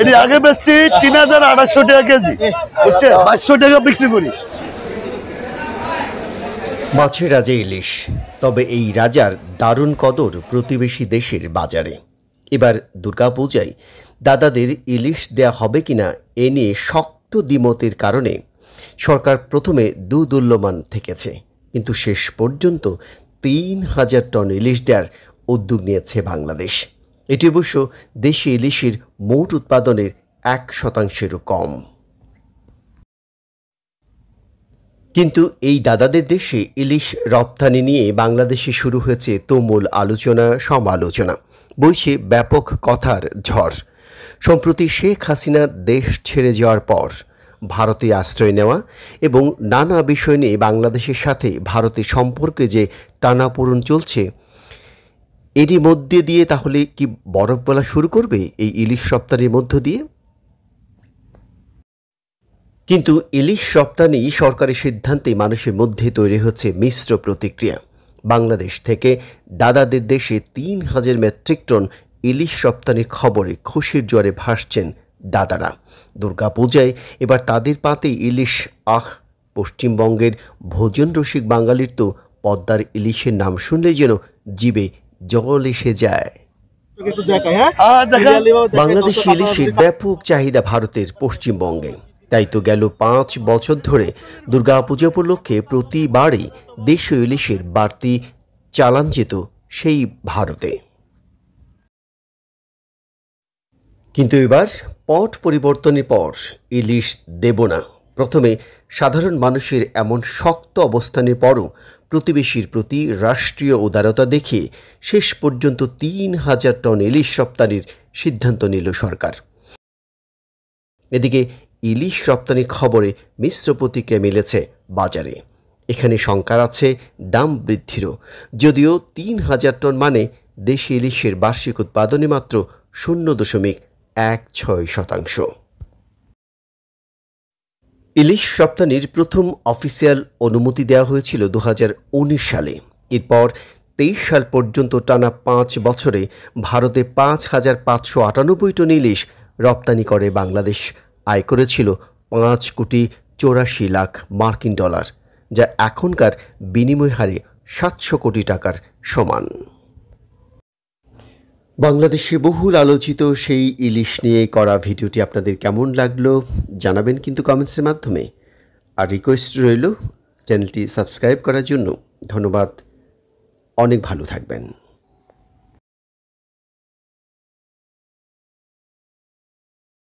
এটি আগে বেশি তিন হাজার আড়াইশো টাকা কেজি আচ্ছা, আচ্ছা। বুঝছে বাইশশো টাকা বিক্রি করি মাছের রাজা ইলিশ তবে এই রাজার দারুণ কদর প্রতিবেশী দেশের বাজারে এবার দুর্গাপূজায় দাদাদের ইলিশ দেয়া হবে কিনা এ নিয়ে শক্ত দ্বিমতের কারণে সরকার প্রথমে দুদুল্যমান থেকেছে কিন্তু শেষ পর্যন্ত তিন হাজার টন ইলিশ দেওয়ার উদ্যোগ নিয়েছে বাংলাদেশ এটি অবশ্য দেশে ইলিশের মোট উৎপাদনের এক শতাংশেরও কম কিন্তু এই দাদাদের দেশে ইলিশ রপ্তানি নিয়ে বাংলাদেশে শুরু হয়েছে তুমুল আলোচনা সমালোচনা বইছে ব্যাপক কথার ঝড় সম্প্রতি শেখ হাসিনা দেশ ছেড়ে যাওয়ার পর ভারতে আশ্রয় নেওয়া এবং নানা বিষয় নিয়ে বাংলাদেশের সাথে ভারতের সম্পর্কে যে টানাপোড়ন চলছে এরই মধ্যে দিয়ে তাহলে কি বরফ বলা শুরু করবে এই ইলিশ সপ্তাহের মধ্য দিয়ে কিন্তু ইলিশ রপ্তানি সরকারের সিদ্ধান্তে মানুষের মধ্যে তৈরি হচ্ছে মিশ্র প্রতিক্রিয়া বাংলাদেশ থেকে দাদাদের দেশে তিন হাজার মেট্রিক টন ইলিশ সপ্তাহের খবরে খুশির জ্বরে ভাসছেন দাদারা দুর্গাপূজায় এবার তাদের পাতে ইলিশ আহ পশ্চিমবঙ্গের ভোজন রসিক বাঙালির তো পদ্মার ইলিশের নাম শুনলে যেন জীবে জল এসে যায় হ্যাঁ, বাংলাদেশি ইলিশের ব্যাপক চাহিদা ভারতের পশ্চিমবঙ্গে তাই তো গেল পাঁচ বছর ধরে দুর্গাপূজা উপলক্ষে প্রতিবারই দেশীয় ইলিশের বাড়তি চালান যেত সেই ভারতে কিন্তু এবার পট পরিবর্তনের পর ইলিশ দেব না প্রথমে সাধারণ মানুষের এমন শক্ত অবস্থানের পরও প্রতিবেশীর প্রতি রাষ্ট্রীয় উদারতা দেখে শেষ পর্যন্ত তিন হাজার টন ইলিশ রপ্তানির সিদ্ধান্ত নিল সরকার এদিকে ইলিশ রপ্তানির খবরে মিশ্র প্রতিক্রিয়া মিলেছে বাজারে এখানে শঙ্কার আছে দাম বৃদ্ধিরও যদিও তিন হাজার টন মানে দেশি ইলিশের বার্ষিক উৎপাদনে মাত্র শূন্য দশমিক এক ছয় শতাংশ ইলিশ রপ্তানির প্রথম অফিসিয়াল অনুমতি দেওয়া হয়েছিল দু সালে এরপর তেইশ সাল পর্যন্ত টানা পাঁচ বছরে ভারতে পাঁচ হাজার পাঁচশো আটানব্বই টন ইলিশ রপ্তানি করে বাংলাদেশ আয় করেছিল পাঁচ কোটি চৌরাশি লাখ মার্কিন ডলার যা এখনকার বিনিময় হারে সাতশো কোটি টাকার সমান বাংলাদেশে বহুল আলোচিত সেই ইলিশ নিয়ে করা ভিডিওটি আপনাদের কেমন লাগলো জানাবেন কিন্তু কমেন্টসের মাধ্যমে আর রিকোয়েস্ট রইল চ্যানেলটি সাবস্ক্রাইব করার জন্য ধন্যবাদ অনেক ভালো থাকবেন